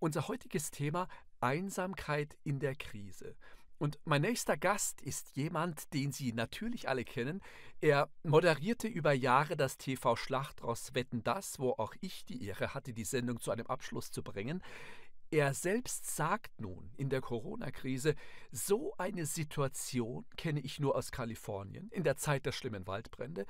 Unser heutiges Thema Einsamkeit in der Krise. Und mein nächster Gast ist jemand, den Sie natürlich alle kennen. Er moderierte über Jahre das TV Schlachtross Wetten das, wo auch ich die Ehre hatte, die Sendung zu einem Abschluss zu bringen. Er selbst sagt nun in der Corona-Krise, so eine Situation kenne ich nur aus Kalifornien in der Zeit der schlimmen Waldbrände.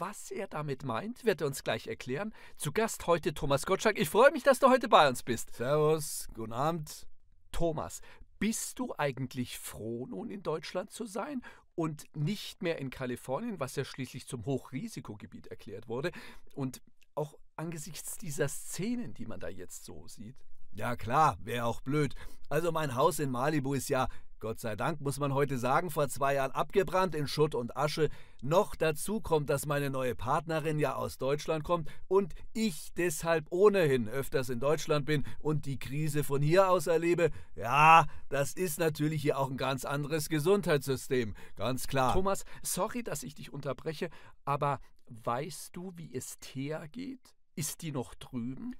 Was er damit meint, wird er uns gleich erklären. Zu Gast heute Thomas Gottschalk. Ich freue mich, dass du heute bei uns bist. Servus, guten Abend. Thomas, bist du eigentlich froh, nun in Deutschland zu sein und nicht mehr in Kalifornien, was ja schließlich zum Hochrisikogebiet erklärt wurde? Und auch angesichts dieser Szenen, die man da jetzt so sieht. Ja klar, wäre auch blöd. Also mein Haus in Malibu ist ja Gott sei Dank muss man heute sagen, vor zwei Jahren abgebrannt in Schutt und Asche. Noch dazu kommt, dass meine neue Partnerin ja aus Deutschland kommt und ich deshalb ohnehin öfters in Deutschland bin und die Krise von hier aus erlebe. Ja, das ist natürlich hier auch ein ganz anderes Gesundheitssystem, ganz klar. Thomas, sorry, dass ich dich unterbreche, aber weißt du, wie es hergeht? Ist die noch drüben?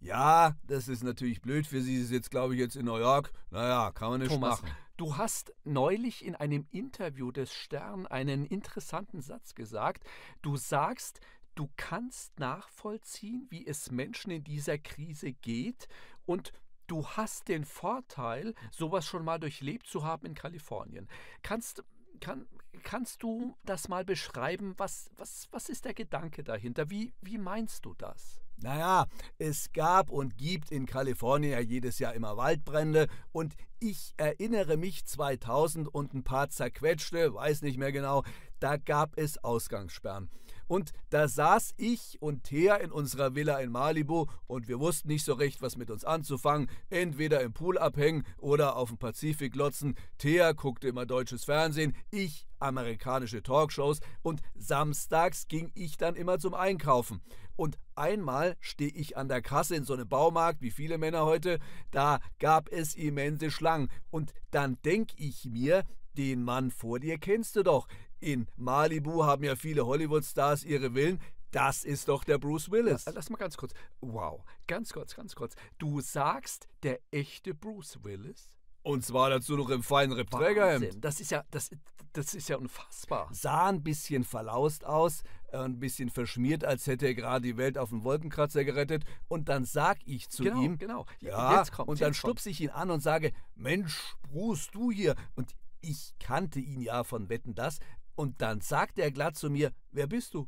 Ja, das ist natürlich blöd für Sie. Sie ist jetzt, glaube ich, jetzt in New York. Naja, kann man nicht Thomas, machen. Du hast neulich in einem Interview des Stern einen interessanten Satz gesagt. Du sagst, du kannst nachvollziehen, wie es Menschen in dieser Krise geht und du hast den Vorteil, sowas schon mal durchlebt zu haben in Kalifornien. Kannst, kann, kannst du das mal beschreiben? Was, was, was ist der Gedanke dahinter? Wie, wie meinst du das? Naja, es gab und gibt in Kalifornien ja jedes Jahr immer Waldbrände und ich erinnere mich 2000 und ein paar zerquetschte, weiß nicht mehr genau, da gab es Ausgangssperren. Und da saß ich und Thea in unserer Villa in Malibu und wir wussten nicht so recht, was mit uns anzufangen. Entweder im Pool abhängen oder auf dem Pazifik lotzen. Thea guckte immer deutsches Fernsehen, ich amerikanische Talkshows und samstags ging ich dann immer zum Einkaufen. Und einmal stehe ich an der Kasse in so einem Baumarkt, wie viele Männer heute, da gab es immense Schlangen. Und dann denke ich mir, den Mann vor dir kennst du doch. In Malibu haben ja viele Hollywood-Stars ihre Willen. Das ist doch der Bruce Willis. Ja, lass mal ganz kurz. Wow, ganz kurz, ganz kurz. Du sagst, der echte Bruce Willis? Und zwar dazu noch im feinen Trägerhemd. Das ist ja, das, das ist ja unfassbar. Sah ein bisschen verlaust aus, äh, ein bisschen verschmiert, als hätte er gerade die Welt auf den Wolkenkratzer gerettet. Und dann sag ich zu genau, ihm, genau, ja, jetzt kommt. Und dann stupse ich ihn an und sage, Mensch, Bruce, du hier. Und ich kannte ihn ja von Wetten das, und dann sagt er glatt zu mir, wer bist du?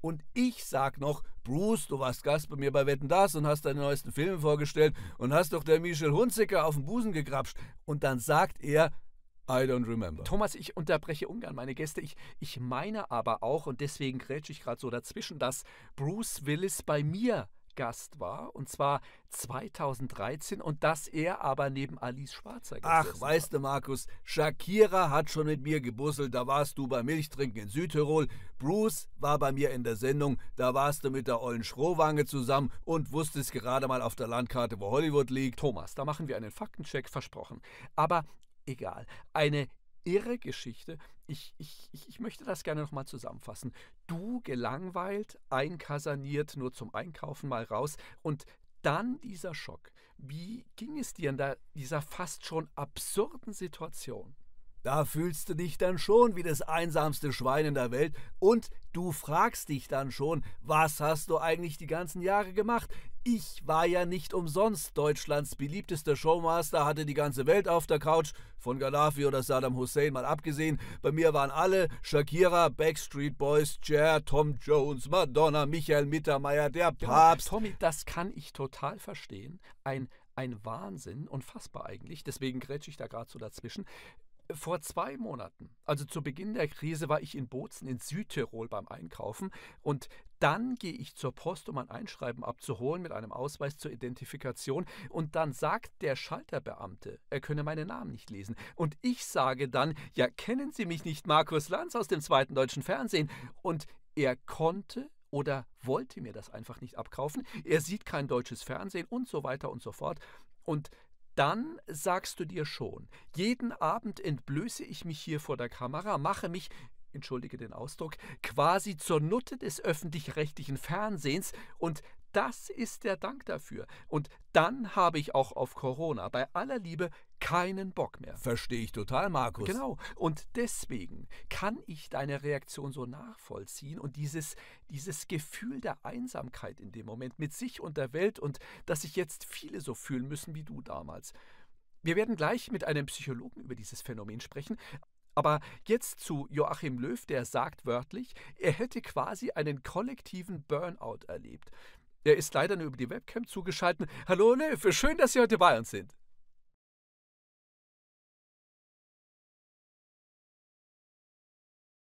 Und ich sag noch, Bruce, du warst Gast bei mir bei Wetten Das und hast deine neuesten Filme vorgestellt und hast doch der Michel Hunziker auf den Busen gegrapscht. Und dann sagt er, I don't remember. Thomas, ich unterbreche ungern meine Gäste. Ich, ich meine aber auch, und deswegen grätsche ich gerade so dazwischen, dass Bruce Willis bei mir Gast war, und zwar 2013, und dass er aber neben Alice Schwarzer gesessen Ach, weißt du, Markus, Shakira hat schon mit mir gebusselt, da warst du beim Milchtrinken in Südtirol, Bruce war bei mir in der Sendung, da warst du mit der ollen Schrohwange zusammen und wusstest gerade mal auf der Landkarte, wo Hollywood liegt. Thomas, da machen wir einen Faktencheck, versprochen. Aber egal, eine irre Geschichte. Ich, ich, ich möchte das gerne nochmal zusammenfassen du gelangweilt, einkasaniert, nur zum Einkaufen mal raus und dann dieser Schock. Wie ging es dir in dieser fast schon absurden Situation? Da fühlst du dich dann schon wie das einsamste Schwein in der Welt und du fragst dich dann schon, was hast du eigentlich die ganzen Jahre gemacht? Ich war ja nicht umsonst Deutschlands beliebtester Showmaster, hatte die ganze Welt auf der Couch, von Gaddafi oder Saddam Hussein mal abgesehen. Bei mir waren alle Shakira, Backstreet Boys, Cher, Tom Jones, Madonna, Michael Mittermeier, der Papst. Tommy, das kann ich total verstehen. Ein ein Wahnsinn, unfassbar eigentlich, deswegen grätsche ich da gerade so dazwischen. Vor zwei Monaten, also zu Beginn der Krise, war ich in Bozen in Südtirol beim Einkaufen und dann gehe ich zur Post, um ein Einschreiben abzuholen mit einem Ausweis zur Identifikation und dann sagt der Schalterbeamte, er könne meinen Namen nicht lesen. Und ich sage dann, ja, kennen Sie mich nicht, Markus Lanz aus dem zweiten deutschen Fernsehen? Und er konnte oder wollte mir das einfach nicht abkaufen. Er sieht kein deutsches Fernsehen und so weiter und so fort. Und dann sagst du dir schon, jeden Abend entblöße ich mich hier vor der Kamera, mache mich, entschuldige den Ausdruck, quasi zur Nutte des öffentlich-rechtlichen Fernsehens und das ist der Dank dafür. Und dann habe ich auch auf Corona bei aller Liebe keinen Bock mehr. Verstehe ich total, Markus. Genau. Und deswegen kann ich deine Reaktion so nachvollziehen und dieses, dieses Gefühl der Einsamkeit in dem Moment mit sich und der Welt und dass sich jetzt viele so fühlen müssen wie du damals. Wir werden gleich mit einem Psychologen über dieses Phänomen sprechen, aber jetzt zu Joachim Löw, der sagt wörtlich, er hätte quasi einen kollektiven Burnout erlebt. Er ist leider nur über die Webcam zugeschaltet. Hallo Löw, schön, dass Sie heute bei uns sind.